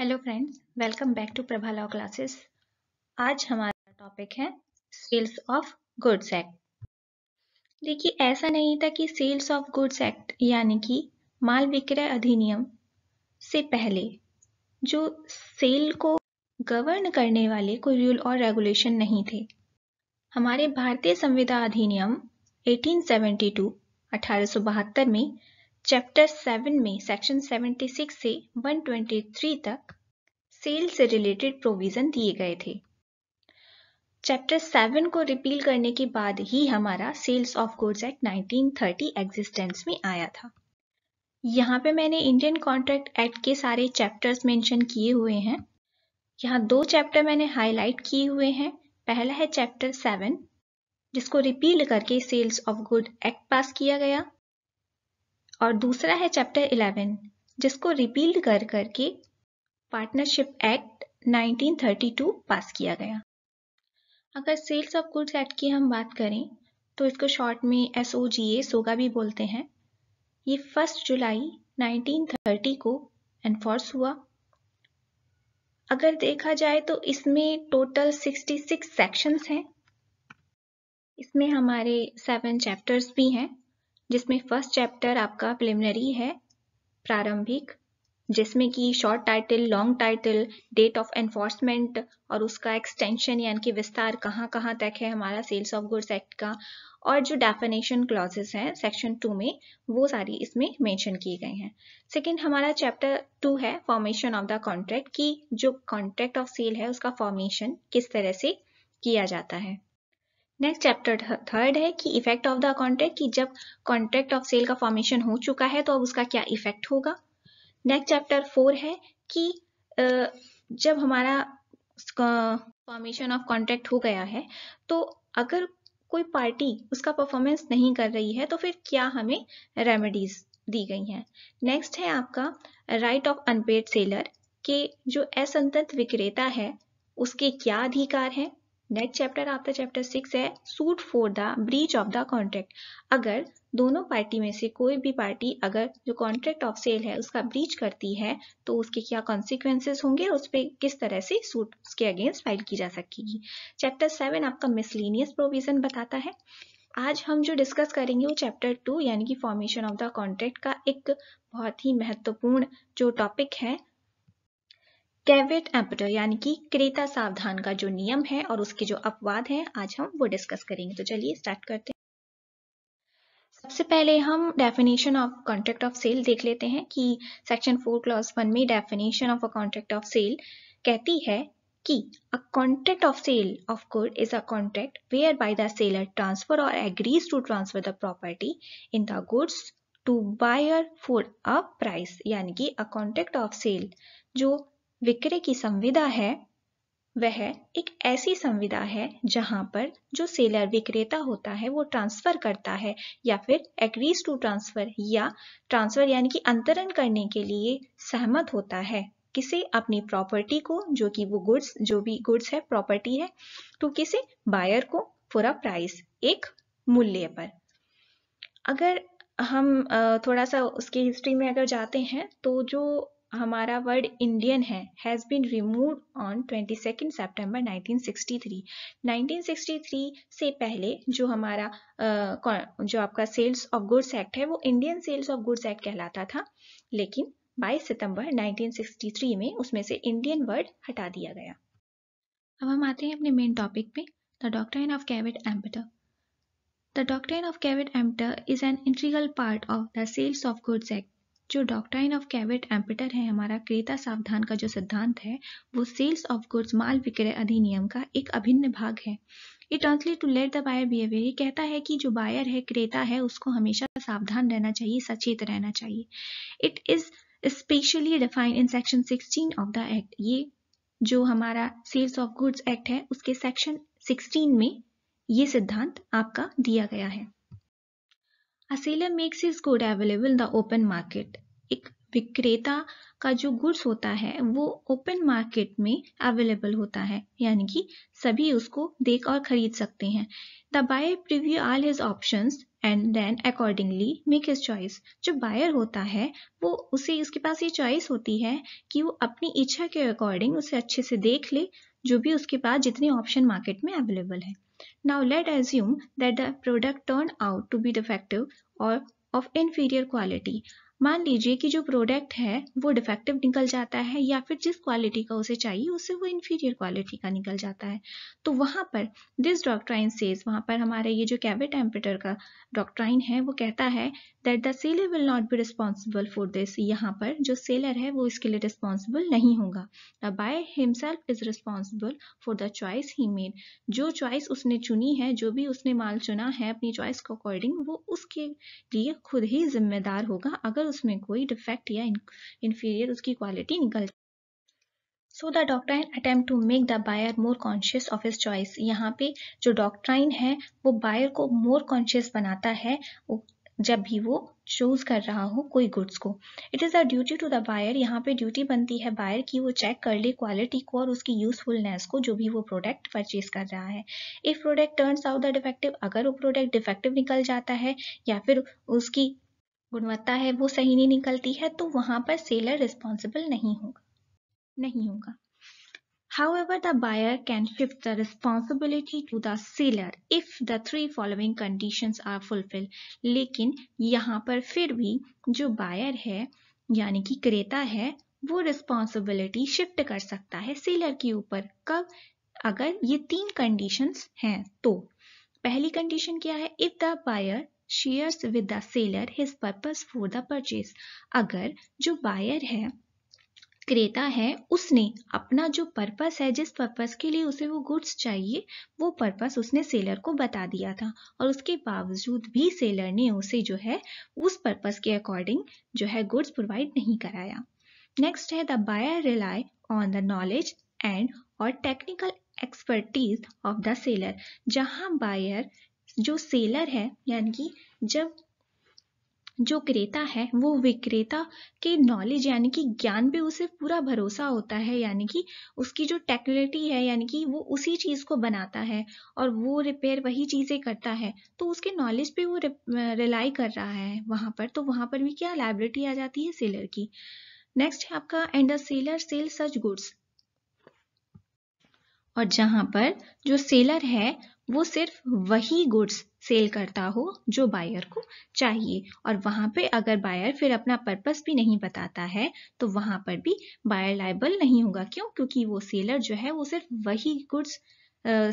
Hello friends welcome back to Prabha law classes आज हमारा topic है सेल्स ऑफ गुड्स एक्ट देखिए ऐसा नहीं था कि सेल्स ऑफ गुड्स एक्ट यानी कि माल विक्रय अधिनियम से पहले जो सेल को गवर्न करने वाले कोई रूल और रेगुलेशन नहीं थे हमारे भारतीय संविदा अधिनियम 1872 1872 में चैप्टर सेवन में सेक्शन 76 से 123 तक सेल से रिलेटेड प्रोविजन दिए गए थे चैप्टर सेवन को रिपील करने के बाद ही हमारा sales of goods act 1930 existence में आया था यहाँ पे मैंने इंडियन कॉन्ट्रैक्ट एक्ट के सारे चैप्टर्स मेंशन किए हुए हैं यहाँ दो चैप्टर मैंने हाईलाइट किए हुए हैं पहला है चैप्टर सेवन जिसको रिपील करके sales of good act pass किया गया और दूसरा है चैप्टर 11 जिसको रिपील कर करके पार्टनरशिप एक्ट 1932 पास किया गया अगर सेल्स ऑफ गुड्स एक्ट की हम बात करें तो इसको शॉर्ट में एस ओ जी ए सोगा भी बोलते हैं ये फर्स्ट जुलाई 1930 को एनफोर्स हुआ अगर देखा जाए तो इसमें टोटल 66 सेक्शंस हैं इसमें हमारे सेवन चैप्टर्स भी हैं जिसमें फर्स्ट चैप्टर आपका प्रिलिमिनरी है प्रारंभिक जिसमें कि short title long title date of enforcement और उसका एक्सटेंशन यानी कि विस्तार कहाँ कहाँ तक है हमारा सेल्स ऑफ गुड्स एक्ट का और जो डेफिनेशन क्लॉजेस हैं सेक्शन टू में वो सारी इसमें मेंशन किए गए हैं सेकंड हमारा चैप्टर टू है फॉर्मेशन ऑफ द कॉन्ट्रैक्ट कि जो कॉन्ट्रैक्ट ऑफ सेल है उसका फॉर्मेशन किस तरह से किया जाता है नेक्स्ट चैप्टर थर्ड है कि इफेक्ट ऑफ द कॉन्ट्रैक्ट कि जब कॉन्ट्रैक्ट ऑफ सेल का फॉर्मेशन हो चुका है तो अब उसका क्या इफेक्ट होगा नेक्स्ट चैप्टर फोर है कि जब हमारा फॉर्मेशन ऑफ कॉन्ट्रैक्ट हो गया है तो अगर कोई पार्टी उसका परफॉर्मेंस नहीं कर रही है तो फिर क्या हमें रेमेडीज दी गई हैं नेक्स्ट है आपका राइट ऑफ अनपेड सेलर के जो असंतत विक्रेता है उसके क्या अधिकार हैं नेक्स्ट चैप्टर आपका चैप्टर सिक्स है suit for the breach of the contract अगर दोनों पार्टी में से कोई भी पार्टी अगर जो कॉन्ट्रैक्ट ऑफ सेल है उसका ब्रीच करती है तो उसके क्या कॉन्सिक्वेंसेज होंगे और उस पर किस तरह से सूट उसके अगेंस्ट फाइल की जा सकेगी चैप्टर सेवन आपका मिसलिनियस प्रोविजन बताता है आज हम जो डिस्कस करेंगे वो चैप्टर टू यानी कि फॉर्मेशन ऑफ द कॉन्ट्रैक्ट का एक बहुत ही महत्वपूर्ण जो टॉपिक है कैवेट एम्पटर यानी कि क्रेता सावधान का जो नियम है और उसके जो अपवाद हैं आज हम वो डिस्कस करेंगे तो चलिए स्टार्ट करते हैं सबसे पहले हम definition of contract of sale देख लेते हैं कि सेक्शन फोर क्लॉज वन में definition of a contract of sale कहती है कि a contract of sale of good is a contract whereby the seller transfer और agrees to transfer the property in the goods to buyer for a price यानी कि a contract of cell जो विक्रय की संविदा है वह एक ऐसी संविदा है जहां पर जो सेलर विक्रेता होता है वो ट्रांसफर करता है या फिर एग्रीज टू ट्रांसफर या ट्रांसफर यानी कि अंतरण करने के लिए सहमत होता है किसे अपनी प्रॉपर्टी को जो कि वो गुड्स जो भी गुड्स है प्रॉपर्टी है तो किसे बायर को फॉर अ प्राइस एक मूल्य पर अगर हम थोड़ा सा उसकी हिस्ट्री में अगर जाते हैं तो जो हमारा वर्ड इंडियन है has been remove on twenty सितंबर 1963 1963 से पहले जो हमारा जो आपका सेल्स ऑफ गुड्स एक्ट है वो Indian sales of goods act कहलाता था लेकिन 22 सितंबर 1963 में उसमें से इंडियन वर्ड हटा दिया गया अब हम आते हैं अपने मेन टॉपिक पे the doctrine of caveat emptor the doctrine of caveat emptor is an integral part of the sales of goods act जो डॉक्ट्राइन ऑफ कैवेट एम्पिटर है हमारा क्रेता सावधान का जो सिद्धांत है वो सेल्स ऑफ गुड्स माल विक्रय अधिनियम का एक अभिन्न भाग है ये translate to let the buyer behaviour ये कहता है कि जो बायर है क्रेता है उसको हमेशा सावधान रहना चाहिए सचेत रहना चाहिए it is specially defined in section 16 of the act ये जो हमारा सेल्स ऑफ गुड्स एक्ट है उसके सेक्शन 16 में ये सिद्धांत आपका दिया गया है a seller makes his good available the open market एक विक्रेता का जो गुड्स होता है वो ओपन मार्केट में अवेलेबल होता है यानी कि सभी उसको देख और खरीद सकते हैं the buyer preview all his options and then accordingly make his choice जो बायर होता है वो उसे उसके पास ये चॉइस होती है कि वो अपनी इच्छा के अकॉर्डिंग उसे अच्छे से देख ले जो भी उसके पास जितने ऑप्शन मार्केट में अवेलेबल है Now let assume that the product turned out to be defective or of inferior quality. मान लीजिए कि जो प्रोडक्ट है वो डिफेक्टिव निकल जाता है या फिर जिस क्वालिटी का उसे चाहिए उसे वो इन्फीरियर क्वालिटी का निकल जाता है तो वहाँ पर दिस डॉक्ट्राइन सेज वहाँ पर हमारे ये जो कैवे एम्पिटर का डॉक्ट्राइन है वो कहता है that the seller will not be responsible for this यहाँ पर जो सेलर है वो इसके लिए रिस्पॉन्सिबल नहीं होगा the buyer himself is responsible for the choice he made जो चॉइस उसने चुनी है जो भी उसने माल चुना है अपनी चॉइस के अकॉर्डिंग वो उसके लिए खुद ही जिम्मेदार होगा अगर उसमें कोई डिफेक्ट या इन्फीरियर उसकी क्वालिटी निकल so the doctrine attempt to make the buyer more conscious of his choice यहाँ पे जो डॉक्ट्राइन है वो बायर को मोर कॉन्शियस बनाता है जब भी वो चूज कर रहा हो कोई गुड्स को it is a duty to the buyer यहाँ पे ड्यूटी बनती है बायर की वो चेक कर ले क्वालिटी को और उसकी यूजफुलनेस को जो भी वो प्रोडक्ट परचेज कर रहा है if product turns out the defective अगर वो प्रोडक्ट डिफेक्टिव निकल जाता है या फिर उसकी गुणवत्ता है वो सही नहीं निकलती है तो वहाँ पर सेलर रिस्पॉन्सिबल नहीं होगा नहीं होगा However, the buyer can shift the responsibility to the seller if the three following conditions are fulfilled. लेकिन यहाँ पर फिर भी जो buyer है यानी कि क्रेता है वो responsibility shift कर सकता है seller के ऊपर कब अगर ये तीन conditions हैं तो पहली condition क्या है If the buyer shares with the seller his purpose for the purchase. अगर जो buyer है क्रेता है उसने अपना जो पर्पस है जिस पर्पस के लिए उसे वो गुड्स चाहिए वो पर्पस उसने सेलर को बता दिया था और उसके बावजूद भी सेलर ने उसे जो है उस पर्पस के अकॉर्डिंग जो है गुड्स प्रोवाइड नहीं कराया नेक्स्ट है the buyer rely on the knowledge and और technical expertise of the seller जहां बायर जो सेलर है यानी कि जब जो क्रेता है वो विक्रेता के नॉलेज यानी कि ज्ञान पे उसे पूरा भरोसा होता है यानी कि उसकी जो टेक्नोलिटी है यानी कि वो उसी चीज़ को बनाता है और वो रिपेयर वही चीज़ें करता है तो उसके नॉलेज पे वो रिलाई कर रहा है वहां पर तो वहां पर भी क्या लाइबिलिटी आ जाती है सेलर की नेक्स्ट है आपका and the seller sell such goods और जहां पर जो सेलर है वो सिर्फ वही गुड्स सेल करता हो जो बायर को चाहिए और वहां पे अगर बायर फिर अपना पर्पस भी नहीं बताता है तो वहां पर भी बायर लाइबल नहीं होगा क्यों क्योंकि वो सेलर जो है वो सिर्फ वही गुड्स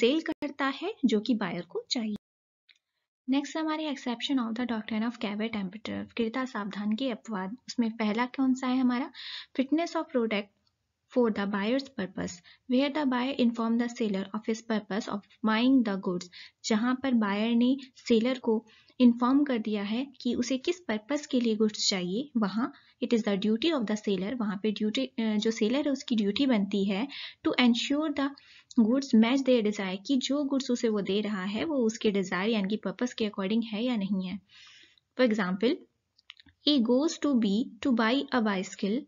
सेल करता है जो कि बायर को चाहिए नेक्स्ट हमारे exception of the doctrine of caveat emptor क्रेता सावधान के अपवाद उसमें पहला कौन सा है हमारा fitness of product for the buyer's purpose where the buyer inform the seller of his purpose of buying the goods जहां पर buyer ने seller को इन्फॉर्म कर दिया है कि उसे किस पर्पस के लिए गुड्स चाहिए वहाँ it is the duty of the seller वहाँ पे ड्यूटी जो सेलर है उसकी ड्यूटी बनती है to ensure the goods match their desire कि जो गुड्स उसे वो दे रहा है वो उसके डिज़ायर यानी कि पर्पस के अकॉर्डिंग है या नहीं है for example A goes to B to buy a bicycle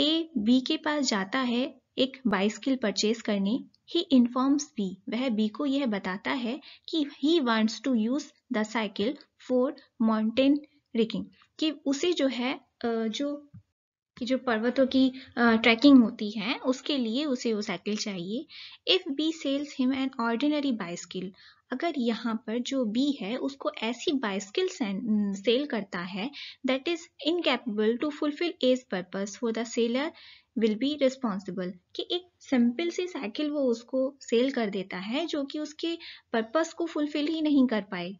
A B के पास जाता है एक बाइस्किल परचेज करने ही इन्फॉर्म्स बी वह बी को यह बताता है कि he wants to use the cycle for mountain biking कि उसे जो है जो कि जो पर्वतों की ट्रैकिंग होती है उसके लिए उसे वो साइकिल चाहिए if B sells him an ordinary bicycle अगर यहाँ पर जो बी है उसको ऐसी बाइस्किल सेल करता है that is incapable to fulfil as purpose for the seller will be responsible कि एक सिंपल सी साइकिल वो उसको सेल कर देता है जो कि उसके पर्पज को फुलफिल ही नहीं कर पाए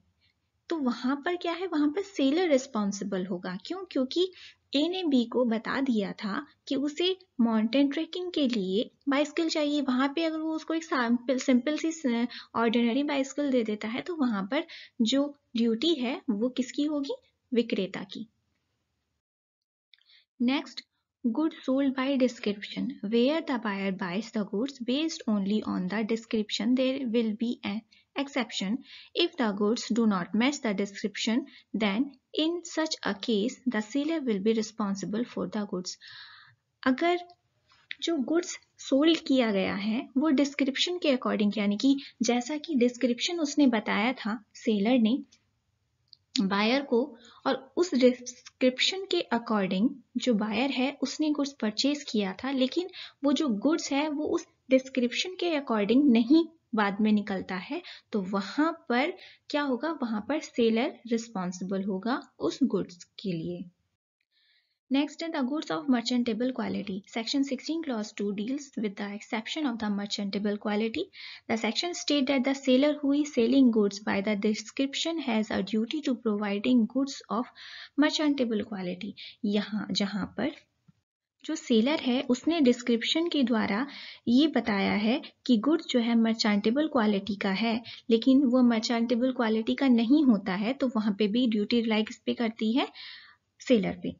तो वहां पर क्या है वहां पर सेलर रिस्पॉन्सिबल होगा क्यों क्योंकि ए ने बी को बता दिया था कि उसे माउंटेन ट्रैकिंग के लिए बाइसिकल चाहिए वहाँ पे अगर वो उसको एक सैम्पल सिंपल सी ऑर्डिनरी बाइसिकल दे देता है तो वहाँ पर जो ड्यूटी है वो किसकी होगी विक्रेता की next good sold by description where the buyer buys the goods based only on the description there will be an exception if the goods do not match the description then in such a case the seller will be responsible for the goods अगर जो goods sold किया गया है वो description के according यानी कि जैसा कि डिस्क्रिप्शन उसने बताया था सेलर ने बायर को और उस डिस्क्रिप्शन के अकॉर्डिंग जो बायर है उसने गुड्स परचेज किया था लेकिन वो जो गुड्स है वो उस डिस्क्रिप्शन के अकॉर्डिंग नहीं बाद में निकलता है तो वहां पर क्या होगा वहां पर सेलर रिस्पॉन्सिबल होगा उस गुड्स के लिए next the goods of merchantable quality section 16 clause 2 deals with the exception of the merchantable quality the section state that the seller who is selling goods by the description has a duty to providing goods of merchantable quality यहां जहां पर जो seller है उसने description के द्वारा ये बताया है कि गुड्स जो है मर्चेंटेबल क्वालिटी का है लेकिन वो मर्चेंटेबल क्वालिटी का नहीं होता है तो वहां पे भी ड्यूटी रिलाई किस पे करती है सेलर पे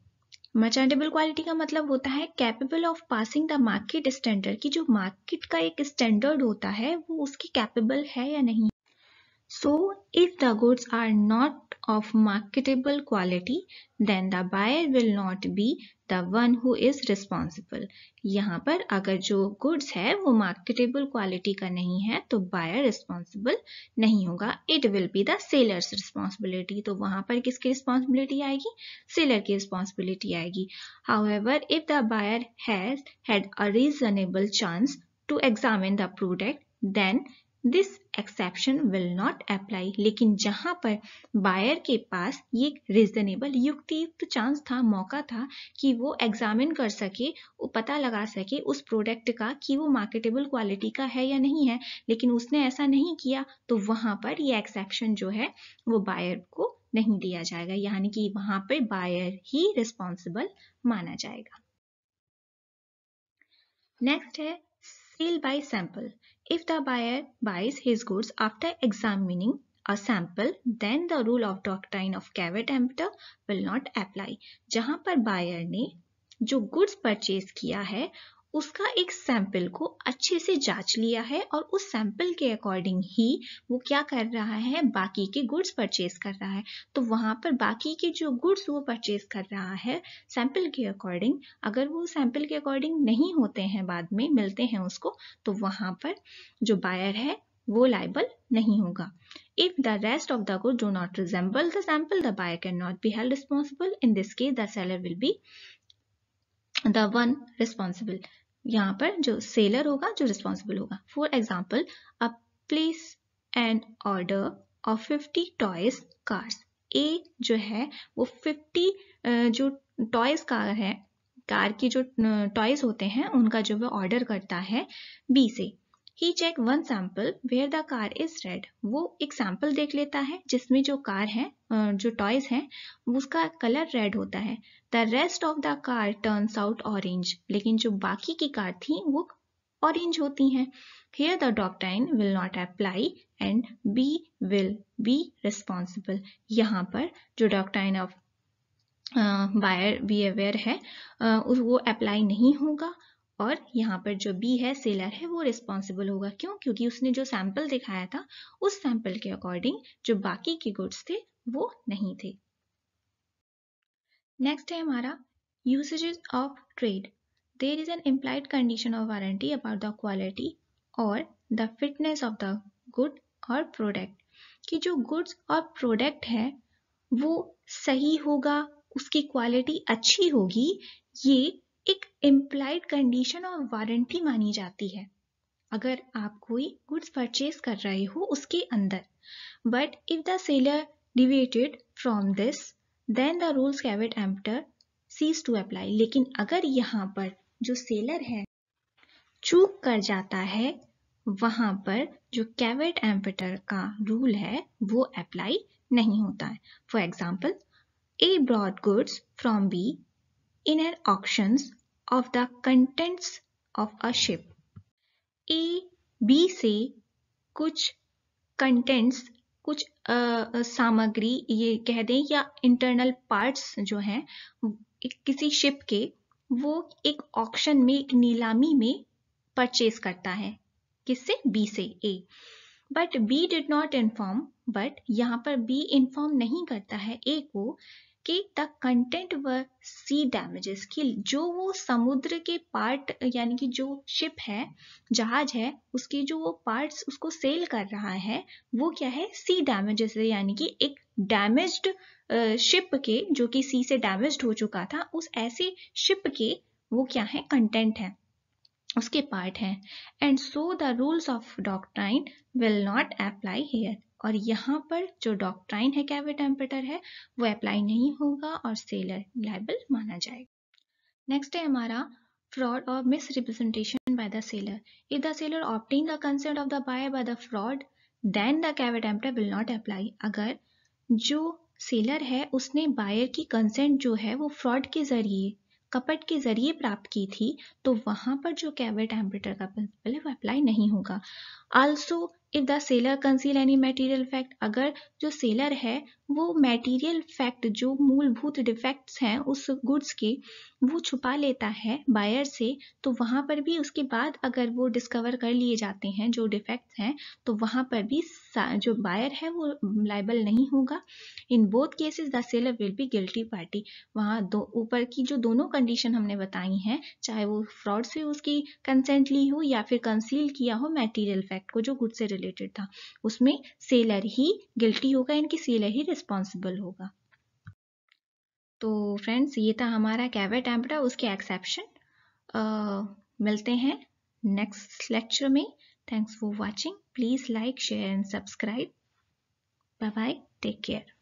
मर्चेंटेबल क्वालिटी का मतलब होता है capable of passing the market standard की जो मार्केट का एक स्टैंडर्ड होता है वो उसकी कैपेबल है या नहीं so if the goods are not of marketable quality, then the buyer will not be the one who is responsible. yahan par agar jo goods hai wo marketable quality ka nahi hai to buyer responsible nahi hoga It will be the seller's responsibility. to wahan par kiski responsibility aayegi Seller ki responsibility aayegi However, if the buyer has had a reasonable chance to examine the product, then this exception will not apply लेकिन जहां पर buyer के पास ये reasonable युक्तियुक्त chance था मौका था कि वो एग्जामिन कर सके वो पता लगा सके उस प्रोडक्ट का कि वो मार्केटेबल क्वालिटी का है या नहीं है लेकिन उसने ऐसा नहीं किया तो वहां पर ये एक्सेप्शन जो है वो बायर को नहीं दिया जाएगा यानी कि वहां पर बायर ही रिस्पॉन्सिबल माना जाएगा नेक्स्ट है Sale by sample. If the buyer buys his goods after examining a sample, then the rule of doctrine of caveat emptor will not apply. जहां पर buyer ने जो goods purchase किया है उसका एक सैंपल को अच्छे से जांच लिया है और उस सैंपल के अकॉर्डिंग ही वो क्या कर रहा है बाकी के गुड्स परचेज कर रहा है तो वहां पर बाकी के जो गुड्स वो परचेज कर रहा है सैंपल के अकॉर्डिंग अगर वो सैंपल के अकॉर्डिंग नहीं होते हैं बाद में मिलते हैं उसको तो वहां पर जो बायर है वो लाइबल नहीं होगा the rest of the good do not resemble the sample the buyer can not be held responsible in this case the seller will be the one responsible. यहाँ पर जो सेलर होगा जो रिस्पॉन्सिबल होगा for example A place and order of fifty toys cars A जो है वो fifty जो टॉयज कार है कार की जो टॉयज होते हैं उनका जो वो ऑर्डर करता है बी से ही check one sample where the car is red वो एक सैम्पल देख लेता है जिसमें जो कार है जो टॉयज है उसका कलर रेड होता है the rest of the car turns out orange लेकिन जो बाकी की कार थी वो ऑरेंज होती हैं here the doctrine will not apply and B will be responsible यहाँ पर जो ऑफ बायर बी अवेयर है वो अप्लाई नहीं होगा और यहाँ पर जो बी है सेलर है वो रिस्पॉन्सिबल होगा क्यों क्योंकि उसने जो सैंपल दिखाया था उस सैंपल के अकॉर्डिंग जो बाकी के गुड्स थे वो नहीं थे नेक्स्ट है हमारा usages of trade there is an implied condition of warranty about the quality और the fitness of the good और प्रोडक्ट कि जो गुड्स और प्रोडक्ट है वो सही होगा उसकी क्वालिटी अच्छी होगी ये एक इम्प्लाइड कंडीशन और वारंटी मानी जाती है अगर आप कोई गुड्स परचेज कर रहे हो उसके अंदर but if the seller deviated from this then the rules caveat emptor cease to apply लेकिन अगर यहाँ पर जो सेलर है चूक कर जाता है वहां पर जो कैवेट एम्पटर का रूल है वो अप्लाई नहीं होता है for example A brought goods from B inner auctions of the contents of a ship. A B से कुछ कंटेंट्स कुछ आ, सामग्री ये कह दें या इंटरनल पार्ट्स जो हैं किसी शिप के वो एक ऑक्शन में एक नीलामी में परचेज करता है किससे बी से A but B did not inform but यहाँ पर बी इन्फॉर्म नहीं करता है ए को कि द कंटेंट व सी डैमेजेस कि जो वो समुद्र के पार्ट यानी कि जो शिप है जहाज है उसके जो वो पार्ट्स उसको सेल कर रहा है वो क्या है सी डैमेजेस है यानी कि एक डैमेज्ड शिप के जो कि सी से डैमेज्ड हो चुका था उस ऐसी शिप के वो क्या है कंटेंट है उसके पार्ट हैं and so the rules of doctrine will not apply here और यहाँ पर जो डॉक्ट्राइन है कैवेट एम्पेटर है वो अप्लाई नहीं होगा और सेलर लाइबल माना जाएगा नेक्स्ट है हमारा फ्रॉड और misrepresentation by the seller if the seller obtain the consent of the buyer by the fraud then the caveat emptor will not apply अगर जो सेलर है उसने बायर की कंसेंट जो है वो फ्रॉड के जरिए कपट के जरिए प्राप्त की थी तो वहां पर जो कैवेट एम्परेटर का प्रिंसिपल है वो अप्लाई नहीं होगा also if the seller conceal any material fact अगर जो सेलर है वो मेटीरियल फैक्ट जो मूलभूत डिफेक्ट्स हैं उस गुड्स के वो छुपा लेता है बायर से तो वहां पर भी उसके बाद अगर वो डिस्कवर कर लिए जाते हैं जो डिफेक्ट्स हैं तो वहां पर भी जो बायर है वो लाइबल नहीं होगा in both cases the seller will be guilty party वहां दो ऊपर की जो दोनों कंडीशन हमने बताई हैं चाहे वो फ्रॉड से उसकी कंसेंट ली हो या फिर कंसील किया हो मेटीरियल फैक्ट को जो गुड से रिलेटेड रिलेटेड था उसमें सेलर ही गिल्टी होगा इनकी सेलर ही रिस्पॉन्सिबल होगा तो फ्रेंड्स ये था हमारा कैवेट एम्पटा उसके एक्सेप्शन मिलते हैं नेक्स्ट लेक्चर में thanks for watching please like share and subscribe bye bye take care